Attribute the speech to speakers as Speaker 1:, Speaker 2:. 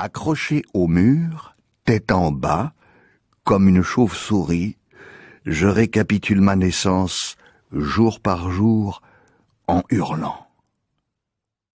Speaker 1: Accroché au mur, tête en bas, comme une chauve-souris, je récapitule ma naissance jour par jour en hurlant.